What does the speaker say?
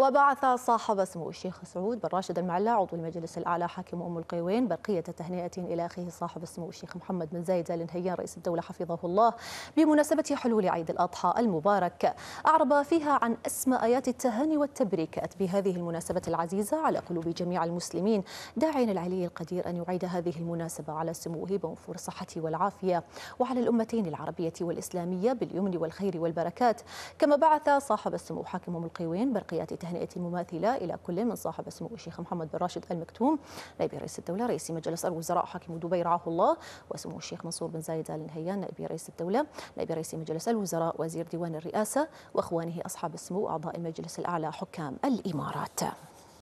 وبعث صاحب سمو الشيخ سعود بن راشد المعلى عضو المجلس الأعلى حاكم أم القيوين برقية تهنئة إلى أخيه صاحب سمو الشيخ محمد بن زايد آل نهيان رئيس الدولة حفظه الله بمناسبة حلول عيد الأضحى المبارك أعرب فيها عن أسمى آيات التهاني والتبريكات بهذه المناسبة العزيزة على قلوب جميع المسلمين داعيا العلي القدير أن يعيد هذه المناسبة على سموه بوفور الصحة والعافية وعلى الأمتين العربية والإسلامية باليمن والخير والبركات كما بعث صاحب السمو حاكم أم القيوين برقية تهنئتي المماثلة إلى كل من صاحب سمو الشيخ محمد بن راشد المكتوم نائب رئيس الدولة رئيس مجلس الوزراء حاكم دبي رعاه الله وسمو الشيخ منصور بن زايد آل نهيان نائب رئيس الدولة نائب رئيس مجلس الوزراء وزير ديوان الرئاسة وإخوانه أصحاب السمو أعضاء المجلس الأعلى حكام الإمارات